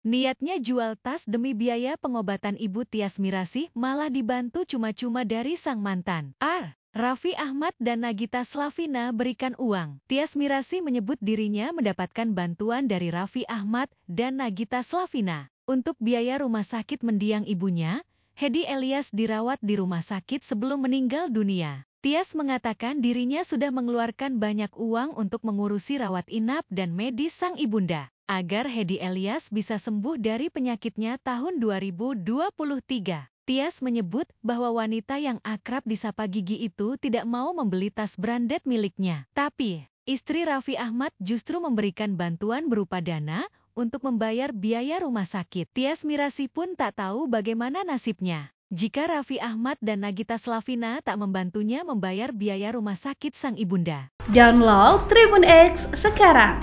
Niatnya jual tas demi biaya pengobatan ibu Tias Mirasi malah dibantu cuma-cuma dari sang mantan. Ar, ah, Raffi Ahmad dan Nagita Slavina berikan uang. Tias Mirasi menyebut dirinya mendapatkan bantuan dari Raffi Ahmad dan Nagita Slavina. Untuk biaya rumah sakit mendiang ibunya, Hedi Elias dirawat di rumah sakit sebelum meninggal dunia. Tias mengatakan dirinya sudah mengeluarkan banyak uang untuk mengurusi rawat inap dan medis sang ibunda agar Hedi Elias bisa sembuh dari penyakitnya tahun 2023. Tias menyebut bahwa wanita yang akrab disapa Gigi itu tidak mau membeli tas branded miliknya. Tapi, istri Raffi Ahmad justru memberikan bantuan berupa dana untuk membayar biaya rumah sakit. Tias Mirasi pun tak tahu bagaimana nasibnya. Jika Raffi Ahmad dan Nagita Slavina tak membantunya membayar biaya rumah sakit sang ibunda. Download Tribun X sekarang